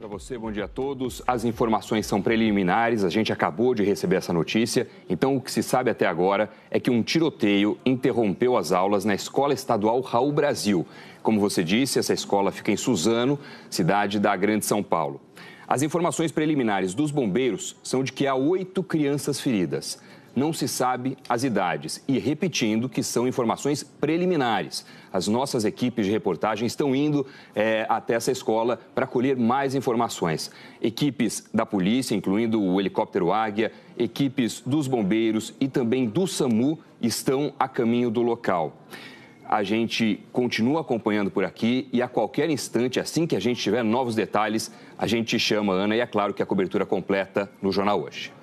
para você, bom dia a todos. As informações são preliminares, a gente acabou de receber essa notícia. Então, o que se sabe até agora é que um tiroteio interrompeu as aulas na Escola Estadual Raul Brasil. Como você disse, essa escola fica em Suzano, cidade da Grande São Paulo. As informações preliminares dos bombeiros são de que há oito crianças feridas não se sabe as idades. E repetindo que são informações preliminares. As nossas equipes de reportagem estão indo é, até essa escola para colher mais informações. Equipes da polícia, incluindo o helicóptero Águia, equipes dos bombeiros e também do SAMU estão a caminho do local. A gente continua acompanhando por aqui e a qualquer instante, assim que a gente tiver novos detalhes, a gente chama a Ana e é claro que a cobertura completa no Jornal Hoje.